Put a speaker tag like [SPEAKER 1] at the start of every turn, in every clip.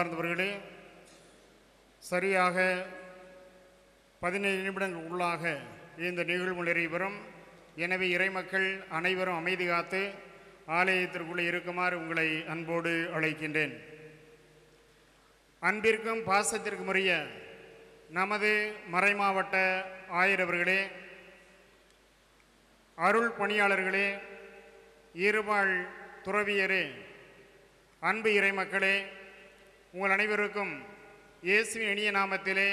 [SPEAKER 1] அன்பார்ந்தவர்களே சரியாக பதினைந்து நிமிடங்கள் உள்ளாக இந்த நிகழ்வு நிறைவரும் எனவே இறைமக்கள் அனைவரும் அமைதி காத்து ஆலயத்திற்குள்ளே இருக்குமாறு உங்களை அன்போடு அழைக்கின்றேன் அன்பிற்கும் பாசத்திற்கும் உரிய நமது மறைமாவட்ட ஆயிரவர்களே அருள் பணியாளர்களே இருபாள் துறவியரே அன்பு இறைமக்களே உங்கள் அனைவருக்கும் இயேசுவின் இனிய நாமத்திலே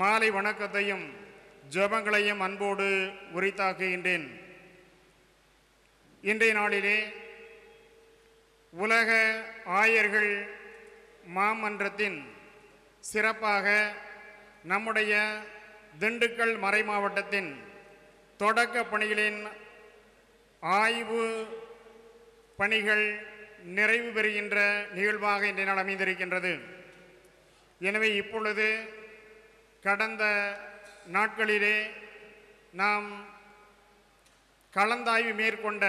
[SPEAKER 1] மாலை வணக்கத்தையும் ஜபங்களையும் அன்போடு உரித்தாக்குகின்றேன் இன்றைய நாளிலே உலக ஆயர்கள் மாமன்றத்தின் சிறப்பாக நம்முடைய திண்டுக்கல் மறை மாவட்டத்தின் தொடக்க பணிகளின் ஆய்வு பணிகள் நிறைவு பெறுகின்ற நிகழ்வாக இன்றைய நாள் அமைந்திருக்கின்றது எனவே இப்பொழுது கடந்த நாட்களிலே நாம் கலந்தாய்வு மேற்கொண்ட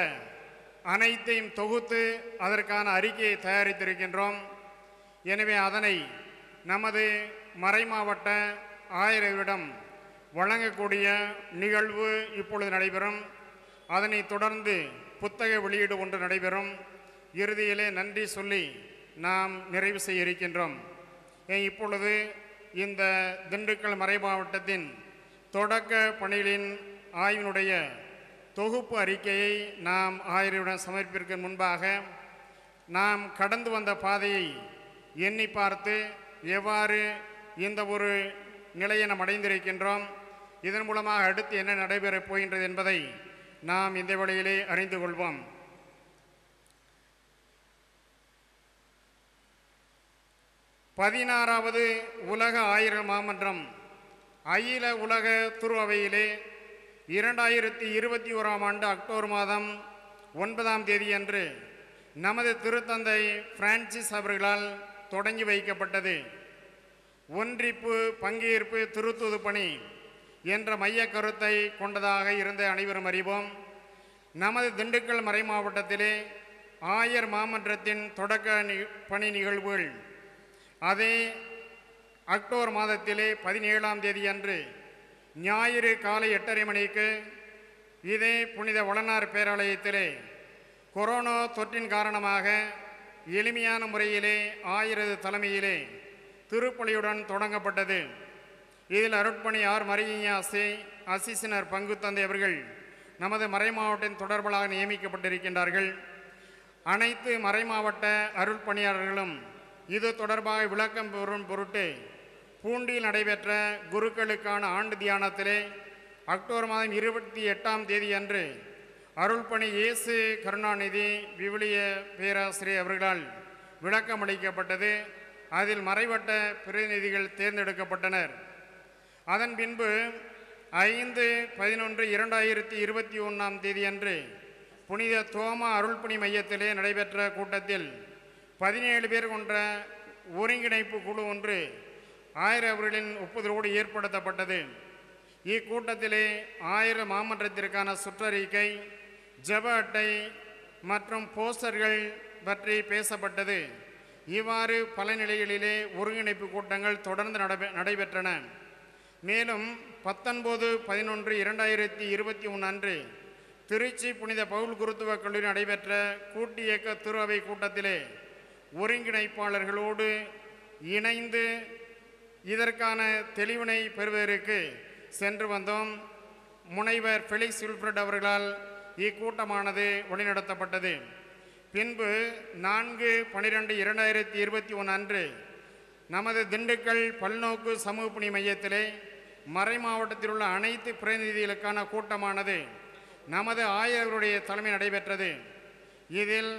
[SPEAKER 1] அனைத்தையும் தொகுத்து அதற்கான அறிக்கையை தயாரித்திருக்கின்றோம் எனவே அதனை நமது மறைமாவட்ட ஆயரவரிடம் வழங்கக்கூடிய நிகழ்வு இப்பொழுது நடைபெறும் அதனைத் தொடர்ந்து புத்தக வெளியீடு ஒன்று நடைபெறும் இறுதியிலே நன்றி சொல்லி நாம் நிறைவு செய்ய இருக்கின்றோம் இப்பொழுது இந்த திண்டுக்கல் மறை மாவட்டத்தின் தொடக்க பணிகளின் ஆய்வினுடைய தொகுப்பு அறிக்கையை நாம் ஆயிரம் சமர்ப்பிற்கு முன்பாக நாம் கடந்து வந்த பாதையை எண்ணி பார்த்து எவ்வாறு இந்த ஒரு நிலையை நாம் அடைந்திருக்கின்றோம் இதன் மூலமாக அடுத்து என்ன நடைபெறப் போகின்றது என்பதை நாம் இந்த வழியிலே அறிந்து கொள்வோம் பதினாறாவது உலக ஆயிர மாமன்றம் அகில உலக துருவவையிலே இரண்டாயிரத்தி இருபத்தி ஓராம் ஆண்டு அக்டோபர் மாதம் ஒன்பதாம் தேதியன்று நமது திருத்தந்தை பிரான்சிஸ் அவர்களால் தொடங்கி வைக்கப்பட்டது ஒன்றிப்பு பங்கேற்பு திருத்துது பணி என்ற மைய கருத்தை கொண்டதாக இருந்த அனைவரும் அறிவோம் நமது திண்டுக்கல் மறை மாவட்டத்திலே ஆயர் மாமன்றத்தின் தொடக்க பணி நிகழ்வுகள் அதே அக்டோபர் மாதத்திலே பதினேழாம் தேதி அன்று ஞாயிறு காலை எட்டரை மணிக்கு இதே புனித வளனார் பேராலயத்திலே கொரோனா தொற்றின் காரணமாக எளிமையான முறையிலே ஆயிரது தலைமையிலே திருப்பலியுடன் தொடங்கப்பட்டது இதில் அருட்பணி ஆர் மரியாசி அசிசினர் பங்கு தந்தை அவர்கள் நமது மறைமாவட்டின் தொடர்பலாக நியமிக்கப்பட்டிருக்கின்றார்கள் அனைத்து மறைமாவட்ட அருள் பணியாளர்களும் இது தொடர்பாக விளக்கம் பெறும் பொருட்டு பூண்டியில் நடைபெற்ற குருக்களுக்கான ஆண்டு தியானத்திலே அக்டோபர் மாதம் இருபத்தி எட்டாம் தேதியன்று அருள்பணி இயேசு கருணாநிதி விவிலிய பேராசிரியர் அவர்களால் விளக்கம் அளிக்கப்பட்டது அதில் மறைவட்ட பிரதிநிதிகள் தேர்ந்தெடுக்கப்பட்டனர் அதன் பின்பு ஐந்து பதினொன்று இரண்டாயிரத்தி இருபத்தி ஒன்றாம் தேதியன்று புனித தோமா அருள்பணி மையத்திலே நடைபெற்ற கூட்டத்தில் பதினேழு பேர் கொண்ட ஒருங்கிணைப்பு குழு ஒன்று ஆயிரம் அவர்களின் ஒப்புதலோடு ஏற்படுத்தப்பட்டது இக்கூட்டத்திலே ஆயிரம் மாமன்றத்திற்கான சுற்றறிக்கை ஜப அட்டை மற்றும் போஸ்டர்கள் பற்றி பேசப்பட்டது இவ்வாறு பல நிலைகளிலே ஒருங்கிணைப்பு கூட்டங்கள் தொடர்ந்து நடைபெற்றன மேலும் பத்தொன்பது பதினொன்று இரண்டாயிரத்தி இருபத்தி ஒன்று அன்று திருச்சி புனித பவுல் குருத்துவக் கல்லூரி நடைபெற்ற கூட்டு இயக்க திருவை கூட்டத்திலே ஒருங்கிணைப்பாளர்களோடு இணைந்து இதற்கான தெளிவினை பெறுவதற்கு சென்று வந்தோம் முனைவர் ஃபெலிக்ஸ் வில்ஃப்ரட் அவர்களால் இக்கூட்டமானது வழிநடத்தப்பட்டது பின்பு நான்கு பனிரெண்டு இரண்டாயிரத்தி இருபத்தி ஒன்று அன்று நமது திண்டுக்கல் பல்நோக்கு சமூக பணி மையத்திலே மறை மாவட்டத்தில் உள்ள அனைத்து பிரதிநிதிகளுக்கான கூட்டமானது நமது ஆயர்களுடைய தலைமை நடைபெற்றது இதில்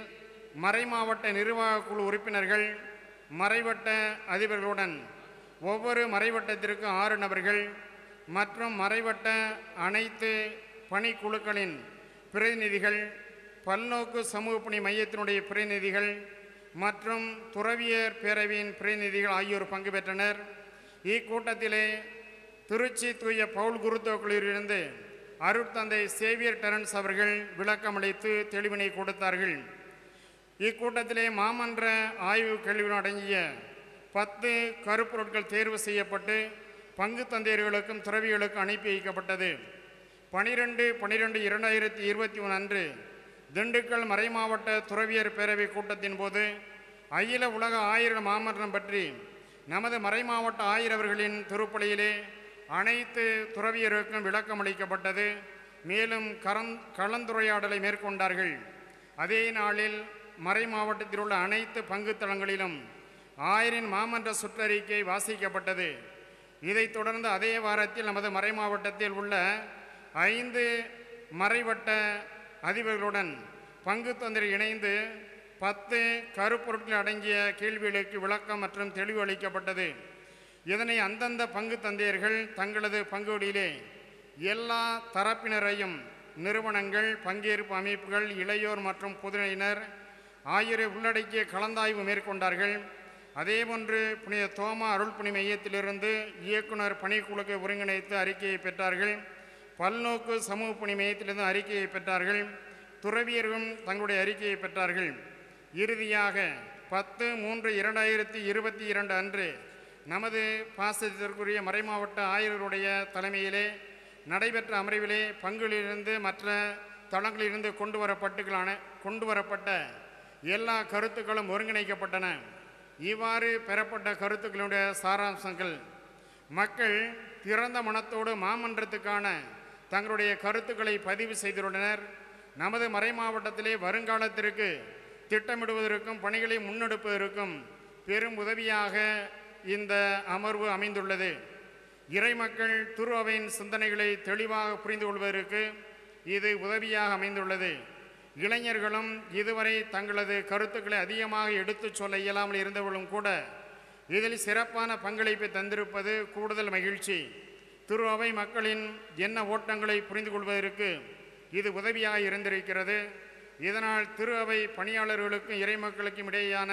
[SPEAKER 1] மறைமாவட்ட மாவட்ட நிர்வாக குழு உறுப்பினர்கள் மறைவட்ட அதிபர்களுடன் ஒவ்வொரு மறைவட்டத்திற்கும் ஆறு நபர்கள் மற்றும் மறைவட்ட அனைத்து பணிக்குழுக்களின் பிரதிநிதிகள் பல்நோக்கு சமூக பணி மையத்தினுடைய பிரதிநிதிகள் மற்றும் துறவியர் பேரவையின் பிரதிநிதிகள் ஆகியோர் பங்கு பெற்றனர் இக்கூட்டத்திலே திருச்சி தூய பவுல் குருத்துவ குழுவிலிருந்து அருட்தந்தை சேவியர் டெரன்ஸ் அவர்கள் விளக்கமளித்து தெளிவினை கொடுத்தார்கள் இக்கூட்டத்திலே மாமன்ற ஆய்வு கேள்விகள் அடங்கிய பத்து கருப்பொருட்கள் தேர்வு செய்யப்பட்டு பங்கு தந்தையர்களுக்கும் துறவிகளுக்கும் அனுப்பி வைக்கப்பட்டது பனிரெண்டு பனிரெண்டு இரண்டாயிரத்தி இருபத்தி ஒன்று அன்று திண்டுக்கல் மறைமாவட்ட துறவியர் பேரவை கூட்டத்தின் போது அகில உலக ஆயிர மாமன்றம் பற்றி நமது மறைமாவட்ட ஆயிரவர்களின் திருப்பலையிலே அனைத்து துறவியருக்கும் விளக்கம் அளிக்கப்பட்டது மேலும் கலந்துரையாடலை மேற்கொண்டார்கள் அதே நாளில் மறை மாவட்டத்தில் உள்ள அனைத்து பங்கு தளங்களிலும் ஆயரின் மாமன்ற சுற்றறிக்கை வாசிக்கப்பட்டது இதைத் தொடர்ந்து அதே வாரத்தில் நமது மறை மாவட்டத்தில் உள்ள ஐந்து மறைவட்ட அதிபர்களுடன் பங்கு தொந்தரில் இணைந்து பத்து கருப்பொருட்கள் அடங்கிய கேள்விகளுக்கு விளக்கம் மற்றும் தெளிவு அளிக்கப்பட்டது இதனை அந்தந்த பங்கு தந்தையர்கள் தங்களது பங்குடியிலே எல்லா தரப்பினரையும் நிறுவனங்கள் பங்கேற்பு அமைப்புகள் இளையோர் மற்றும் புதுநிலையினர் ஆயிரம் உள்ளடக்கிய கலந்தாய்வு மேற்கொண்டார்கள் அதேபோன்று புனித தோமா அருள்பணி மையத்திலிருந்து இயக்குனர் பணிக்குழுக்கை ஒருங்கிணைத்து அறிக்கையை பெற்றார்கள் பல்நோக்கு சமூக பணி மையத்திலிருந்து அறிக்கையை பெற்றார்கள் துறவியர்களும் தங்களுடைய அறிக்கையை பெற்றார்கள் இறுதியாக பத்து மூன்று இரண்டாயிரத்தி இருபத்தி இரண்டு அன்று நமது பாசத்திற்குரிய மறைமாவட்ட ஆயர்களுடைய தலைமையிலே நடைபெற்ற அமர்விலே பங்குகளிலிருந்து மற்ற தளங்களிலிருந்து கொண்டு வரப்பட்டுகளான கொண்டு வரப்பட்ட எல்லா கருத்துக்களும் ஒருங்கிணைக்கப்பட்டன இவ்வாறு பெறப்பட்ட கருத்துக்களுடைய சாராம்சங்கள் மக்கள் திறந்த மனத்தோடு மாமன்றத்துக்கான தங்களுடைய கருத்துக்களை பதிவு செய்துள்ளனர் நமது மறை மாவட்டத்திலே வருங்காலத்திற்கு திட்டமிடுவதற்கும் பணிகளை முன்னெடுப்பதற்கும் பெரும் உதவியாக இந்த அமர்வு அமைந்துள்ளது இறைமக்கள் துருவையின் சிந்தனைகளை தெளிவாக புரிந்து கொள்வதற்கு இது உதவியாக அமைந்துள்ளது இளைஞர்களும் இதுவரை தங்களது கருத்துக்களை அதிகமாக எடுத்துச் சொல்ல இயலாமல் இருந்தவர்களும் கூட இதில் சிறப்பான பங்களிப்பை தந்திருப்பது கூடுதல் மகிழ்ச்சி திரு அவை மக்களின் என்ன ஓட்டங்களை புரிந்து கொள்வதற்கு இது உதவியாக இருந்திருக்கிறது இதனால் திரு அவை பணியாளர்களுக்கும் இறைமக்களுக்கும் இடையேயான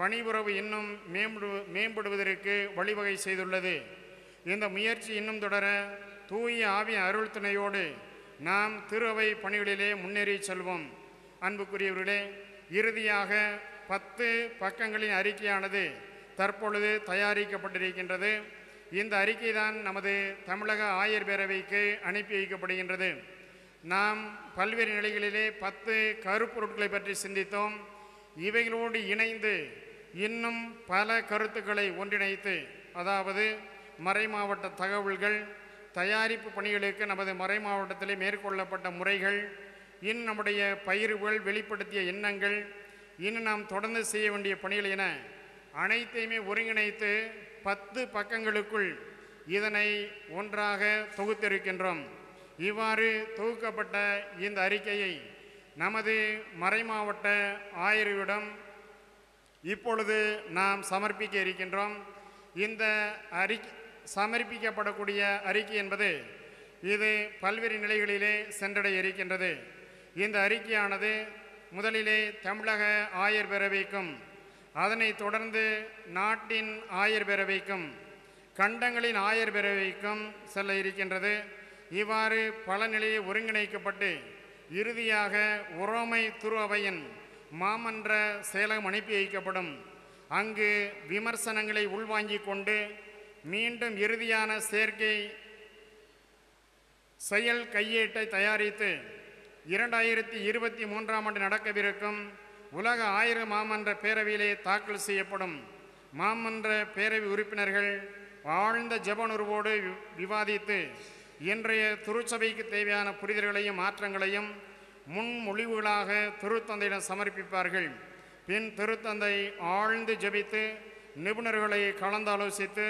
[SPEAKER 1] பணி உறவு இன்னும் மேம்படு மேம்படுவதற்கு வழிவகை செய்துள்ளது இந்த முயற்சி இன்னும் தொடர தூய ஆவிய அருள் துணையோடு நாம் திருவை பணிகளிலே முன்னேறி செல்வோம் அன்புக்குரியவர்களே இறுதியாக பத்து பக்கங்களின் அறிக்கையானது தற்பொழுது தயாரிக்கப்பட்டிருக்கின்றது இந்த அறிக்கை தான் நமது தமிழக ஆயர் பேரவைக்கு அனுப்பி வைக்கப்படுகின்றது நாம் பல்வேறு நிலைகளிலே பத்து கருப்பொருட்களை பற்றி சிந்தித்தோம் இவைகளோடு இணைந்து இன்னும் பல கருத்துக்களை ஒன்றிணைத்து அதாவது மறைமாவட்ட தகவல்கள் தயாரிப்பு பணிகளுக்கு நமது மறை மாவட்டத்தில் மேற்கொள்ளப்பட்ட முறைகள் இன் நம்முடைய பயிர்கள் வெளிப்படுத்திய எண்ணங்கள் இன்னும் நாம் தொடர்ந்து செய்ய வேண்டிய பணிகள் என அனைத்தையுமே ஒருங்கிணைத்து பத்து பக்கங்களுக்குள் இதனை ஒன்றாக தொகுத்திருக்கின்றோம் இவ்வாறு தொகுக்கப்பட்ட இந்த அறிக்கையை நமது மறைமாவட்ட ஆய்விடம் இப்பொழுது நாம் சமர்ப்பிக்க இருக்கின்றோம் இந்த அறிக்கை சமர்ப்பிக்கப்படக்கூடிய அறிக்கை என்பது இது பல்வேறு நிலைகளிலே சென்றடைய இருக்கின்றது இந்த அறிக்கையானது முதலிலே தமிழக ஆயர் பேரவைக்கும் அதனைத் தொடர்ந்து நாட்டின் ஆயர் பேரவைக்கும் கண்டங்களின் ஆயர் பேரவைக்கும் செல்ல இருக்கின்றது இவ்வாறு பல நிலையில் ஒருங்கிணைக்கப்பட்டு இறுதியாக உரோமை துரு அவையின் மாமன்ற செயலகம் அனுப்பி வைக்கப்படும் அங்கு விமர்சனங்களை உள்வாங்கிக் கொண்டு மீண்டும் இறுதியான சேர்க்கை செயல் கையேட்டை தயாரித்து இரண்டாயிரத்தி இருபத்தி மூன்றாம் ஆண்டு நடக்கவிருக்கும் உலக ஆயிரம் மாமன்ற பேரவையிலே தாக்கல் செய்யப்படும் மாமன்ற பேரவை உறுப்பினர்கள் ஆழ்ந்த ஜபனுருவோடு விவாதித்து இன்றைய திருச்சபைக்கு தேவையான புரிதல்களையும் மாற்றங்களையும் முன்மொழிவுகளாக திருத்தந்தையிடம் சமர்ப்பிப்பார்கள் பின் திருத்தந்தை ஆழ்ந்து ஜபித்து நிபுணர்களை கலந்தாலோசித்து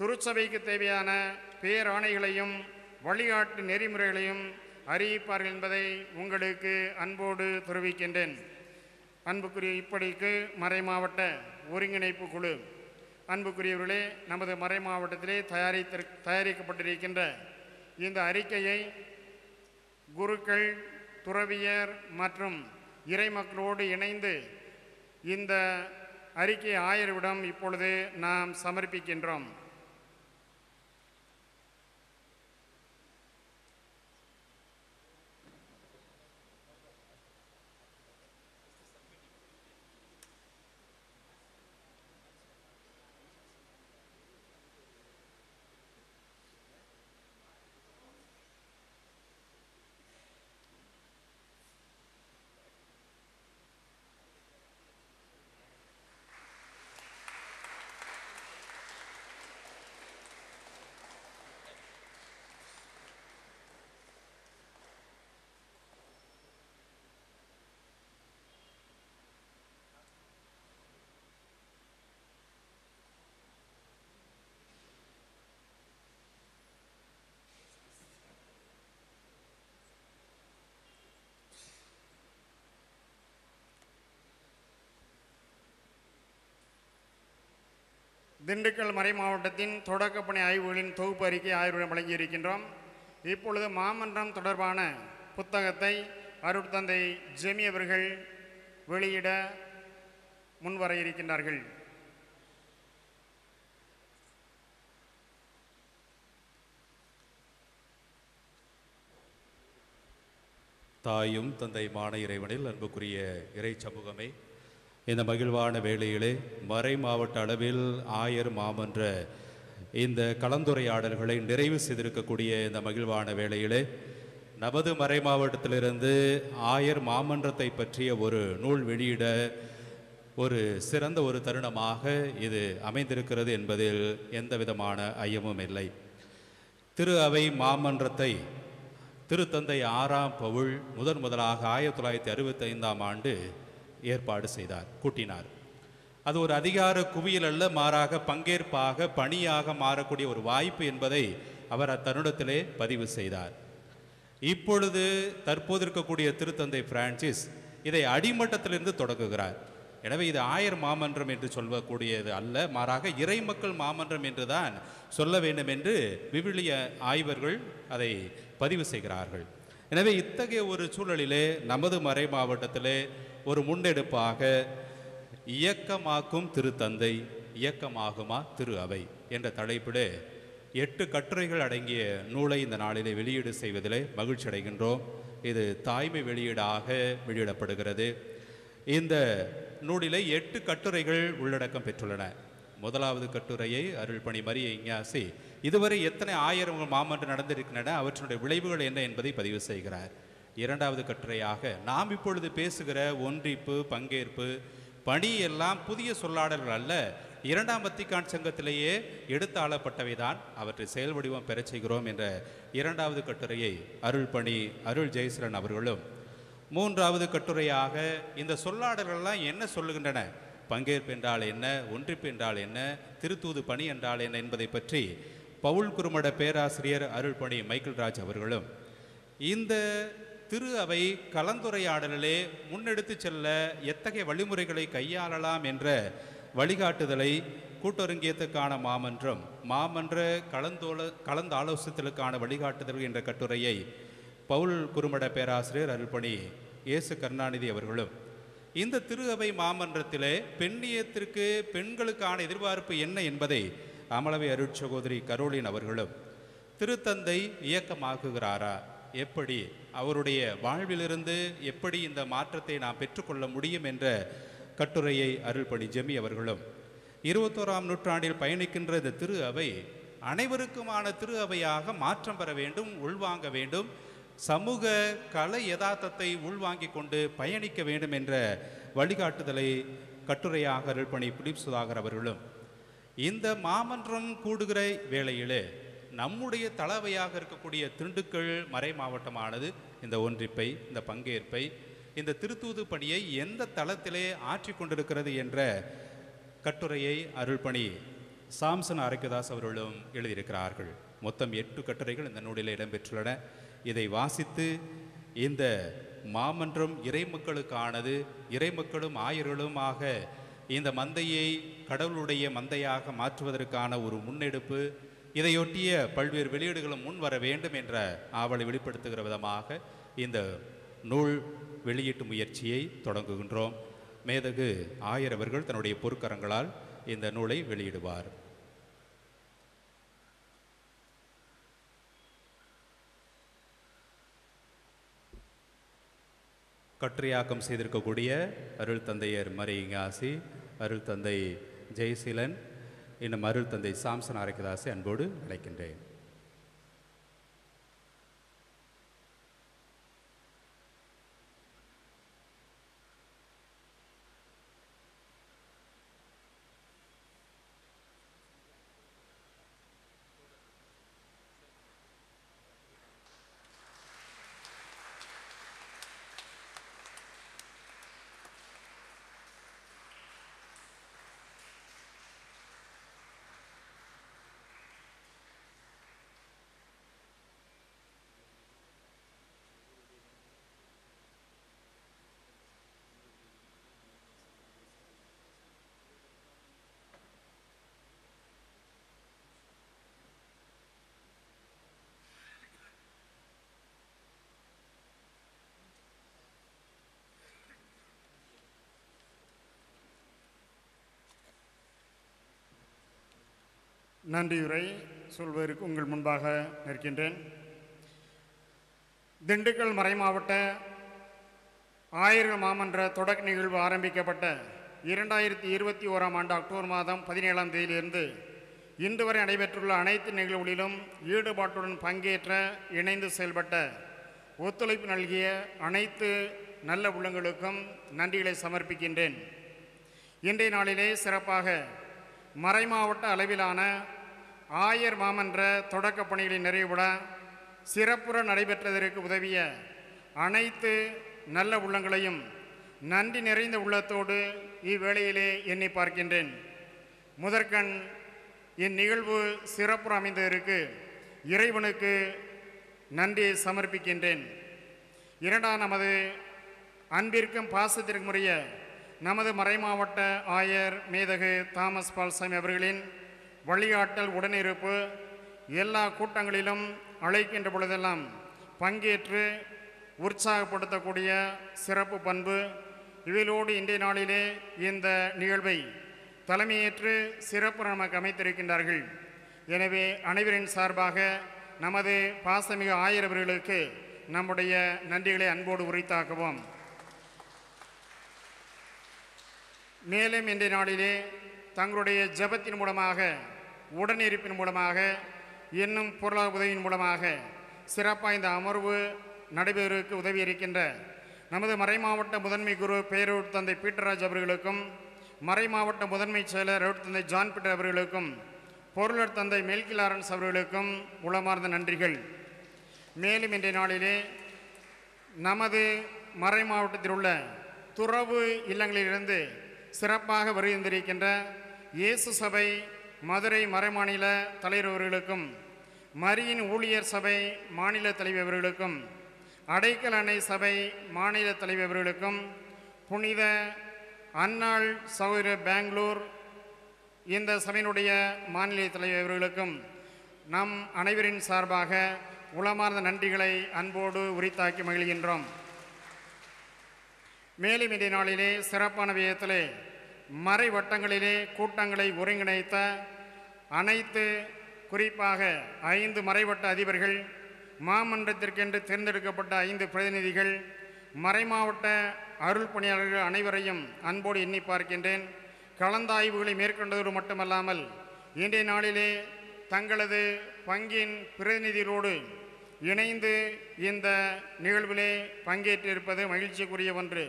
[SPEAKER 1] திருச்சபைக்கு தேவையான பேராணைகளையும் வழிகாட்டு நெறிமுறைகளையும் அறிவிப்பார்கள் என்பதை உங்களுக்கு அன்போடு தெரிவிக்கின்றேன் அன்புக்குரிய இப்படிக்கு மறைமாவட்ட ஒருங்கிணைப்பு குழு அன்புக்குரியவர்களே நமது மறைமாவட்டத்திலே தயாரித்திரு தயாரிக்கப்பட்டிருக்கின்ற இந்த அறிக்கையை குருக்கள் துறவியர் மற்றும் இறைமக்களோடு இணைந்து இந்த அறிக்கை ஆயர்விடம் இப்பொழுது நாம் சமர்ப்பிக்கின்றோம் திண்டுக்கல் மறை மாவட்டத்தின் தொடக்கப்பணி ஆய்வுகளின் தொகுப்பு அறிக்கை ஆய்வுடன் வழங்கியிருக்கின்றோம் இப்பொழுது மாமன்றம் தொடர்பான புத்தகத்தை அருட்தந்தை ஜெமி அவர்கள் வெளியிட முன்வர இருக்கின்றார்கள்
[SPEAKER 2] தாயும் தந்தை மான இறைவனில் அன்புக்குரிய இறை சமூகமே இந்த மகிழ்வான வேளையிலே மறை மாவட்ட அளவில் ஆயர் மாமன்ற இந்த கலந்துரையாடல்களை நிறைவு செய்திருக்கக்கூடிய இந்த மகிழ்வான வேளையிலே நமது மறை மாவட்டத்திலிருந்து ஆயர் மாமன்றத்தை பற்றிய ஒரு நூல் வெளியிட ஒரு சிறந்த ஒரு தருணமாக இது அமைந்திருக்கிறது என்பதில் எந்த விதமான ஐயமும் இல்லை திரு அவை மாமன்றத்தை திருத்தந்தை ஆறாம் பவுள் முதன் முதலாக ஆயிரத்தி தொள்ளாயிரத்தி அறுபத்தைந்தாம் ஆண்டு ஏற்பாடு செய்தார் கூட்டினார் அது ஒரு அதிகார குவியல் அல்ல மாறாக பங்கேற்பாக பணியாக மாறக்கூடிய ஒரு வாய்ப்பு என்பதை அவர் அத்தருணத்திலே பதிவு செய்தார் இப்பொழுது தற்போது இருக்கக்கூடிய திருத்தந்தை பிரான்சிஸ் இதை அடிமட்டத்திலிருந்து தொடங்குகிறார் எனவே இது ஆயர் மாமன்றம் என்று சொல்லக்கூடியது அல்ல மாறாக இறை மக்கள் மாமன்றம் என்றுதான் சொல்ல வேண்டும் என்று விவிலிய ஆய்வர்கள் அதை பதிவு செய்கிறார்கள் எனவே இத்தகைய ஒரு சூழலிலே நமது மறை மாவட்டத்திலே ஒரு முன்னெடுப்பாக இயக்கமாக்கும் திருத்தந்தை இயக்கமாகுமா திரு அவை என்ற தலைப்பிலே எட்டு கட்டுரைகள் அடங்கிய நூலை இந்த நாளிலே வெளியீடு செய்வதிலே மகிழ்ச்சி அடைகின்றோம் இது தாய்மை வெளியீடாக வெளியிடப்படுகிறது இந்த நூலிலே எட்டு கட்டுரைகள் உள்ளடக்கம் பெற்றுள்ளன முதலாவது கட்டுரையை அருள்பணி மரிய இங்காசி இதுவரை எத்தனை ஆயிரம் மாமன்று நடந்திருக்கின்றன அவற்றினுடைய விளைவுகள் என்ன என்பதை பதிவு செய்கிறார் இரண்டாவது கட்டுரையாக நாம் இப்பொழுது பேசுகிற ஒன்றிப்பு பங்கேற்பு பணி எல்லாம் புதிய சொல்லாடல்கள் அல்ல இரண்டாம் வத்திகான் சங்கத்திலேயே எடுத்தாளப்பட்டவைதான் அவற்றை செயல் வடிவம் பெறச் செய்கிறோம் என்ற இரண்டாவது கட்டுரையை அருள் பணி அருள் ஜெயசரன் அவர்களும் மூன்றாவது கட்டுரையாக இந்த சொல்லாடல்கள்லாம் என்ன சொல்லுகின்றன பங்கேற்பு என்றால் என்ன ஒன்றிப்பு என்றால் என்ன திருத்தூது பணி என்றால் என்ன என்பதை பற்றி பவுல் குருமட பேராசிரியர் அருள்பணி மைக்கேல் ராஜ் அவர்களும் இந்த திரு அவை கலந்துரையாடலிலே முன்னெடுத்து செல்ல எத்தகைய வழிமுறைகளை கையாளலாம் என்ற வழிகாட்டுதலை கூட்டொருங்கியத்துக்கான மாமன்றம் மாமன்ற கலந்தோல கலந்தாலோசித்தலுக்கான வழிகாட்டுதல் என்ற கட்டுரையை பவுல் குறுமட பேராசிரியர் அருள்பணி இயேசு கருணாநிதி அவர்களும் இந்த திரு அவை மாமன்றத்திலே பெண்ணியத்திற்கு பெண்களுக்கான எதிர்பார்ப்பு என்ன என்பதை அமலவை அருட்சகோதரி கரோலின் அவர்களும் திருத்தந்தை இயக்கமாக்குகிறாரா எப்படி அவருடைய வாழ்விலிருந்து எப்படி இந்த மாற்றத்தை நாம் பெற்றுக்கொள்ள முடியும் என்ற கட்டுரையை அருள்பணி ஜெமி அவர்களும் இருபத்தோராம் நூற்றாண்டில் பயணிக்கின்ற இந்த திரு அவை அனைவருக்குமான திரு அவையாக மாற்றம் பெற வேண்டும் உள்வாங்க வேண்டும் சமூக கலை யதார்த்தத்தை உள்வாங்கிக் கொண்டு பயணிக்க வேண்டும் என்ற வழிகாட்டுதலை கட்டுரையாக அருள்பணி புலிப் சுதாகர் அவர்களும் இந்த மாமன்றம் கூடுகிற வேளையிலே நம்முடைய தலைவையாக இருக்கக்கூடிய திண்டுக்கல் மறை மாவட்டமானது இந்த ஒன்றிப்பை இந்த பங்கேற்பை இந்த திருத்தூது பணியை எந்த தளத்திலே ஆற்றி கொண்டிருக்கிறது என்ற கட்டுரையை அருள்பணி சாம்சன் அரைக்கதாஸ் அவர்களும் எழுதியிருக்கிறார்கள் மொத்தம் எட்டு கட்டுரைகள் இந்த நூலில் இடம்பெற்றுள்ளன இதை வாசித்து இந்த மாமன்றம் இறைமக்களுக்கானது இறைமக்களும் ஆயர்களுமாக இந்த மந்தையை கடவுளுடைய மந்தையாக மாற்றுவதற்கான ஒரு முன்னெடுப்பு இதையொட்டிய பல்வேறு வெளியீடுகளும் முன் வர வேண்டும் என்ற ஆவலை வெளிப்படுத்துகிற விதமாக இந்த நூல் வெளியீட்டு முயற்சியை தொடங்குகின்றோம் மேதகு ஆயர் அவர்கள் தன்னுடைய பொறுக்கரங்களால் இந்த நூலை வெளியிடுவார் கற்றையாக்கம் செய்திருக்கக்கூடிய அருள் தந்தையர் மரியாசி அருள் தந்தை ஜெயசீலன் இன்னும் அருள் தந்தை சாம்சன் அரைக்கதாசை அன்போடு அழைக்கின்றேன்
[SPEAKER 1] நன்றியுரை சொல்வதற்கு உங்கள் முன்பாக நிற்கின்றேன் திண்டுக்கல் மறைமாவட்ட ஆயிரம் மாமன்ற தொடக்க நிகழ்வு ஆரம்பிக்கப்பட்ட இரண்டாயிரத்தி இருபத்தி ஓராம் ஆண்டு அக்டோபர் மாதம் பதினேழாம் தேதியிலிருந்து இன்று வரை நடைபெற்றுள்ள அனைத்து நிகழ்வுகளிலும் ஈடுபாட்டுடன் பங்கேற்ற இணைந்து செயல்பட்ட ஒத்துழைப்பு நல்கிய அனைத்து நல்ல உள்ளங்களுக்கும் நன்றிகளை சமர்ப்பிக்கின்றேன் இன்றைய நாளிலே சிறப்பாக மறைமாவட்ட அளவிலான ஆயர் மாமன்ற தொடக்கப் பணிகளின் நிறைவுட சிறப்புற நடைபெற்றதற்கு உதவிய அனைத்து நல்ல உள்ளங்களையும் நன்றி நிறைந்த உள்ளத்தோடு இவ்வேளையிலே எண்ணி பார்க்கின்றேன் முதற்கண் இந்நிகழ்வு சிறப்புற அமைந்ததற்கு இறைவனுக்கு நன்றியை சமர்ப்பிக்கின்றேன் இரண்டாம் நமது அன்பிற்கும் பாசத்திற்கும் உரிய நமது மறைமாவட்ட ஆயர் மேதகு தாமஸ் பால்சாமி அவர்களின் வழிகாட்டல் உடனிருப்பு எல்லா கூட்டங்களிலும் அழைக்கின்ற பொழுதெல்லாம் பங்கேற்று உற்சாகப்படுத்தக்கூடிய சிறப்பு பண்பு இதிலோடு இன்றைய நாளிலே இந்த நிகழ்வை தலைமையேற்று சிறப்பு நமக்கு அமைத்திருக்கின்றார்கள் எனவே அனைவரின் சார்பாக நமது பாசமிகு ஆயிரவர்களுக்கு நம்முடைய நன்றிகளை அன்போடு உரித்தாக்குவோம் மேலும் இன்றைய நாளிலே தங்களுடைய ஜபத்தின் மூலமாக உடனிருப்பின் மூலமாக இன்னும் பொருளாதார உதவியின் மூலமாக சிறப்பாக இந்த அமர்வு நடைபெறுவதற்கு உதவி இருக்கின்ற நமது மறைமாவட்ட முதன்மை குரு பேரூர் தந்தை பீட்டராஜ் அவர்களுக்கும் மறைமாவட்ட முதன்மை செயலர் ரவுட் தந்தை ஜான் பீட்டர் அவர்களுக்கும் பொருளர் தந்தை மெல்கி லாரன்ஸ் அவர்களுக்கும் உளமார்ந்த நன்றிகள் மேலும் இன்றைய நாளிலே நமது மறை மாவட்டத்தில் உள்ள துறவு இல்லங்களிலிருந்து சிறப்பாக வருகின்றிருக்கின்ற இயேசு சபை மதுரை மறைமாநில தலைவர்களுக்கும் மரியின் ஊழியர் சபை மாநில தலைவர்களுக்கும் அடைக்கல் அணை சபை மாநில தலைவர்களுக்கும் புனித அன்னாள் சௌர பெங்களூர் இந்த சபையினுடைய மாநில தலைவர்களுக்கும் நம் அனைவரின் சார்பாக உளமார்ந்த நன்றிகளை அன்போடு உரித்தாக்கி மகிழ்கின்றோம் மேலும் இந்த நாளிலே சிறப்பான விதத்திலே மறைவட்டங்களிலே கூட்டங்களை ஒருங்கிணைத்த அனைத்து குறிப்பாக ஐந்து மறைவட்ட அதிபர்கள் மாமன்றத்திற்கென்று தேர்ந்தெடுக்கப்பட்ட ஐந்து பிரதிநிதிகள் மறைமாவட்ட அருள் பணியாளர்கள் அனைவரையும் அன்போடு எண்ணி பார்க்கின்றேன் கலந்தாய்வுகளை மேற்கொண்டதோடு மட்டுமல்லாமல் இன்றைய நாளிலே தங்களது பங்கின் பிரதிநிதிகளோடு இணைந்து இந்த நிகழ்விலே பங்கேற்றிருப்பது மகிழ்ச்சிக்குரிய ஒன்று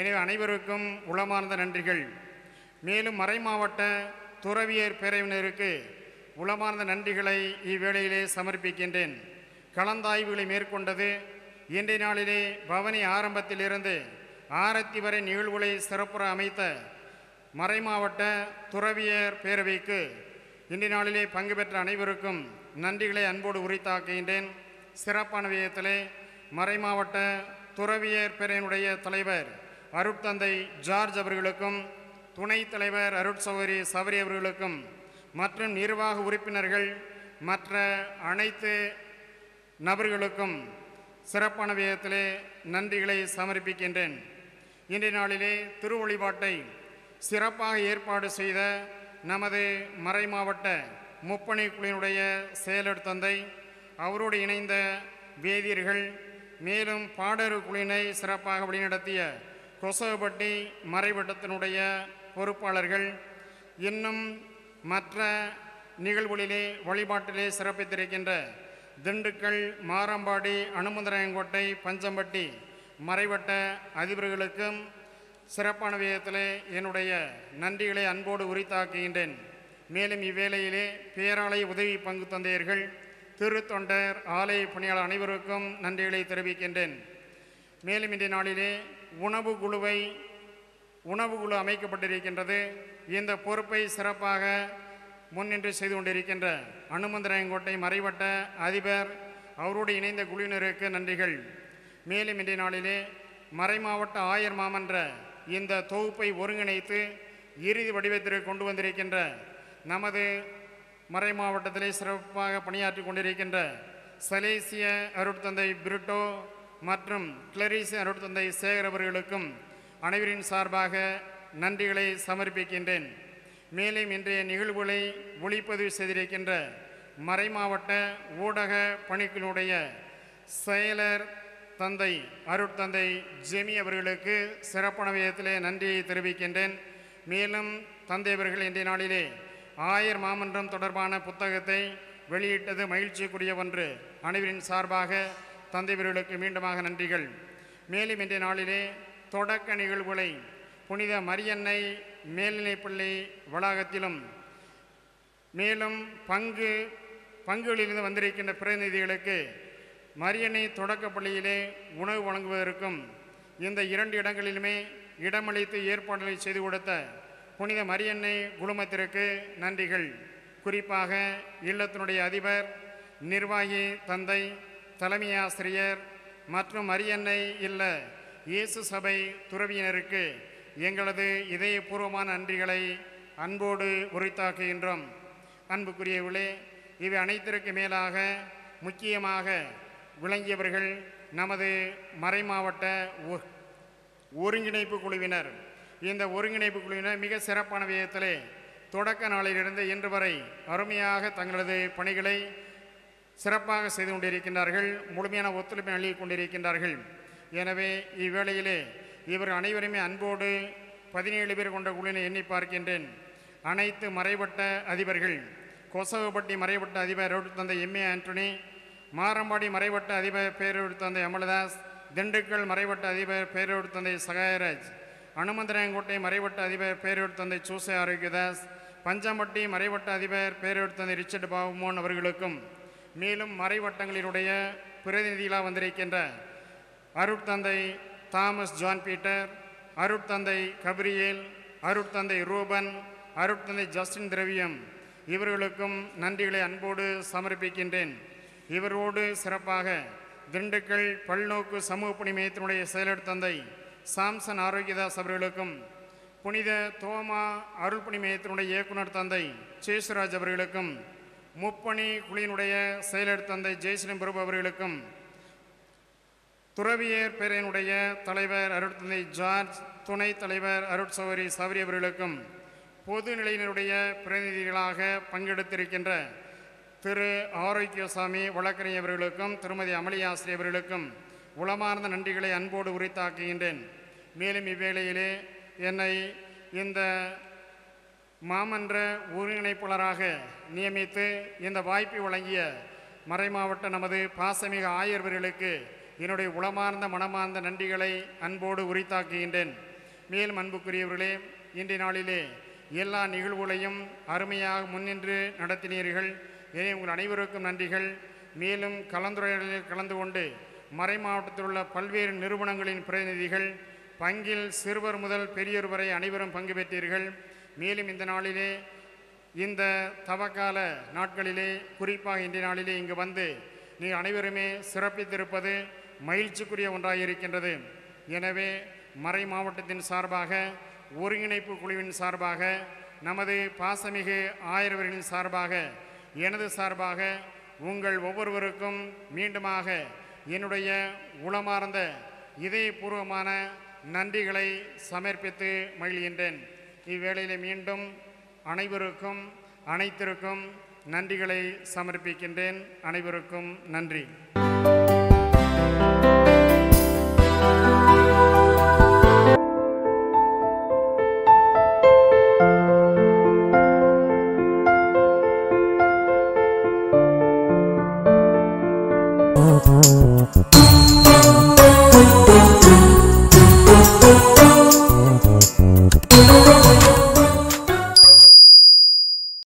[SPEAKER 1] எனவே அனைவருக்கும் உளமார்ந்த நன்றிகள் மேலும் மறைமாவட்ட துறவியர் பேரவினருக்கு உளமார்ந்த நன்றிகளை இவ்வேளையிலே சமர்ப்பிக்கின்றேன் கலந்தாய்வுகளை மேற்கொண்டது இன்றைய நாளிலே பவனி ஆரம்பத்திலிருந்து ஆரத்தி வரை நிகழ்வுகளை சிறப்புற அமைத்த மறைமாவட்ட துறவியர் பேரவைக்கு இன்றைய நாளிலே பங்கு பெற்ற அனைவருக்கும் நன்றிகளை அன்போடு உரித்தாக்குகின்றேன் சிறப்பான விதத்திலே மறைமாவட்ட துறவியர் பேரனுடைய தலைவர் அருட்தந்தை ஜார்ஜ் அவர்களுக்கும் துணை தலைவர் சௌரி சவரி அவர்களுக்கும் மற்றும் நிர்வாக உறுப்பினர்கள் மற்ற அனைத்து நபர்களுக்கும் சிறப்பான விதத்திலே நன்றிகளை சமர்ப்பிக்கின்றேன் இன்றைய நாளிலே திருவழிபாட்டை சிறப்பாக ஏற்பாடு செய்த நமது மறை மாவட்ட முப்பணி குழுவினுடைய செயலர் தந்தை அவரோடு இணைந்த வேதியர்கள் மேலும் பாடரு குழுவினை சிறப்பாக வழிநடத்திய கொசவப்பட்டி மறைவட்டத்தினுடைய பொறுப்பாளர்கள் இன்னும் மற்ற நிகழ்வுகளிலே வழிபாட்டிலே சிறப்பித்திருக்கின்ற திண்டுக்கல் மாரம்பாடி அனுமந்தரங்கோட்டை பஞ்சம்பட்டி மறைவட்ட அதிபர்களுக்கும் சிறப்பான விதத்திலே என்னுடைய நன்றிகளை அன்போடு உரித்தாக்குகின்றேன் மேலும் இவ்வேளையிலே பேராலய உதவி பங்கு தந்தையர்கள் திருத்தொண்டர் ஆலய பணியாளர் அனைவருக்கும் நன்றிகளை தெரிவிக்கின்றேன் மேலும் இன்றைய நாளிலே உணவு குழுவை உணவு குழு அமைக்கப்பட்டிருக்கின்றது இந்த பொறுப்பை சிறப்பாக முன்னின்று செய்து கொண்டிருக்கின்ற அனுமந்தராயங்கோட்டை மறைவட்ட அதிபர் அவரோடு இணைந்த குழுவினருக்கு நன்றிகள் மேலும் இன்றைய நாளிலே மறைமாவட்ட ஆயர் மாமன்ற இந்த தொகுப்பை ஒருங்கிணைத்து இறுதி வடிவத்திற்கு கொண்டு வந்திருக்கின்ற நமது மறை மாவட்டத்திலே சிறப்பாக பணியாற்றி கொண்டிருக்கின்ற சலேசிய அருட்தந்தை பிரிட்டோ மற்றும் கிளரிசிய அருட்தந்தை சேகர் அவர்களுக்கும் அனைவரின் சார்பாக நன்றிகளை சமர்ப்பிக்கின்றேன் மேலும் இன்றைய நிகழ்வுகளை ஒளிப்பதிவு செய்திருக்கின்ற மறைமாவட்ட ஊடக பணிகளுடைய செயலர் தந்தை அருட்தந்தை ஜெமி அவர்களுக்கு சிறப்பான விதத்திலே நன்றியை தெரிவிக்கின்றேன் மேலும் தந்தை அவர்கள் இன்றைய நாளிலே ஆயர் மாமன்றம் தொடர்பான புத்தகத்தை வெளியிட்டது மகிழ்ச்சிக்குரிய ஒன்று அனைவரின் சார்பாக தந்தை அவர்களுக்கு மீண்டுமாக நன்றிகள் மேலும் இன்றைய நாளிலே தொடக்க நிகழ்வுகளை புனித மரியன்னை மேல்நிலைப்பள்ளி வளாகத்திலும் மேலும் பங்கு பங்குகளிலிருந்து வந்திருக்கின்ற பிரதிநிதிகளுக்கு மரியணை தொடக்கப்பள்ளியிலே உணவு வழங்குவதற்கும் இந்த இரண்டு இடங்களிலுமே இடமளித்து ஏற்பாடுகளை செய்து கொடுத்த புனித மரியன்னை குழுமத்திற்கு நன்றிகள் குறிப்பாக இல்லத்தினுடைய அதிபர் நிர்வாகி தந்தை தலைமை ஆசிரியர் மற்றும் மரியன்னை இல்ல இயேசு சபை துறவியினருக்கு எங்களது இதயபூர்வமான நன்றிகளை அன்போடு உரித்தாக்குகின்றோம் அன்புக்குரியவர்களே இவை அனைத்திற்கு மேலாக முக்கியமாக விளங்கியவர்கள் நமது மறைமாவட்ட ஒருங்கிணைப்பு குழுவினர் இந்த ஒருங்கிணைப்பு குழுவினர் மிக சிறப்பான விதத்திலே தொடக்க நாளிலிருந்து இன்று வரை அருமையாக தங்களது பணிகளை சிறப்பாக செய்து கொண்டிருக்கின்றார்கள் முழுமையான ஒத்துழைப்பை நல்கி கொண்டிருக்கின்றார்கள் எனவே இவ்வேளையிலே இவர் அனைவருமே அன்போடு பதினேழு பேர் கொண்ட குழுவினை எண்ணி பார்க்கின்றேன் அனைத்து மறைபட்ட அதிபர்கள் கொசவப்பட்டி மறைபட்ட அதிபர் தந்தை எம் ஏ ஆண்டனி மாரம்பாடி மறைபட்ட அதிபர் பேரோடு தந்தை அமலதாஸ் திண்டுக்கல் மறைவட்ட அதிபர் பேரோடு தந்தை சகாயராஜ் அனுமந்தராயங்கோட்டை மறைவட்ட அதிபர் பேரோடு தந்தை சூசை ஆரோக்கியதாஸ் பஞ்சம்பட்டி மறைவட்ட அதிபர் பேரோடு தந்தை ரிச்சர்ட் பாபுமோன் அவர்களுக்கும் மேலும் மறைவட்டங்களினுடைய பிரதிநிதிகளாக வந்திருக்கின்ற அருட்தந்தை தாமஸ் ஜான் பீட்டர் அருட்தந்தை கபிரியேல் அருட்தந்தை ரூபன் அருட்தந்தை ஜஸ்டின் திரவியம் இவர்களுக்கும் நன்றிகளை அன்போடு சமர்ப்பிக்கின்றேன் இவரோடு சிறப்பாக திண்டுக்கல் பல்நோக்கு சமூக பணி மையத்தினுடைய செயலர் தந்தை சாம்சன் ஆரோக்கியதாஸ் அவர்களுக்கும் புனித தோமா அருள்பணி மையத்தினுடைய இயக்குனர் தந்தை சேசுராஜ் அவர்களுக்கும் முப்பணி குழியினுடைய செயலர் தந்தை ஜெய்சிலம் பிரபு அவர்களுக்கும் துறவியர் பேரனுடைய தலைவர் அருட்தந்தை ஜார்ஜ் துணைத் தலைவர் அருட் சௌரி அவர்களுக்கும் பொதுநிலையினருடைய பிரதிநிதிகளாக பங்கெடுத்திருக்கின்ற திரு ஆரோக்கியசாமி வழக்கறிஞர் அவர்களுக்கும் திருமதி அமளியாசிரி அவர்களுக்கும் உளமார்ந்த நன்றிகளை அன்போடு உரித்தாக்குகின்றேன் மேலும் இவ்வேளையிலே என்னை இந்த மாமன்ற ஒருங்கிணைப்பாளராக நியமித்து இந்த வாய்ப்பை வழங்கிய மறைமாவட்ட நமது பாசமிக ஆயர்வர்களுக்கு என்னுடைய உளமார்ந்த மனமார்ந்த நன்றிகளை அன்போடு உரித்தாக்குகின்றேன் மேலும் அன்புக்குரியவர்களே இன்றைய நாளிலே எல்லா நிகழ்வுகளையும் அருமையாக முன்னின்று நடத்தினீர்கள் எனவே உங்கள் அனைவருக்கும் நன்றிகள் மேலும் கலந்துரையாடலில் கலந்து கொண்டு மறை மாவட்டத்தில் உள்ள பல்வேறு நிறுவனங்களின் பிரதிநிதிகள் பங்கில் சிறுவர் முதல் பெரியோர் வரை அனைவரும் பங்கு பெற்றீர்கள் மேலும் இந்த நாளிலே இந்த தவக்கால நாட்களிலே குறிப்பாக இன்றைய நாளிலே இங்கு வந்து நீங்கள் அனைவருமே சிறப்பித்திருப்பது மகிழ்ச்சிக்குரிய ஒன்றாக இருக்கின்றது எனவே மறை மாவட்டத்தின் சார்பாக ஒருங்கிணைப்பு குழுவின் சார்பாக நமது பாசமிகு ஆயர்வர்களின் சார்பாக எனது சார்பாக உங்கள் ஒவ்வொருவருக்கும் மீண்டுமாக என்னுடைய உளமார்ந்த இதயபூர்வமான நன்றிகளை சமர்ப்பித்து மகிழ்கின்றேன் இவ்வேளையில் மீண்டும் அனைவருக்கும் அனைத்திற்கும் நன்றிகளை சமர்ப்பிக்கின்றேன் அனைவருக்கும் நன்றி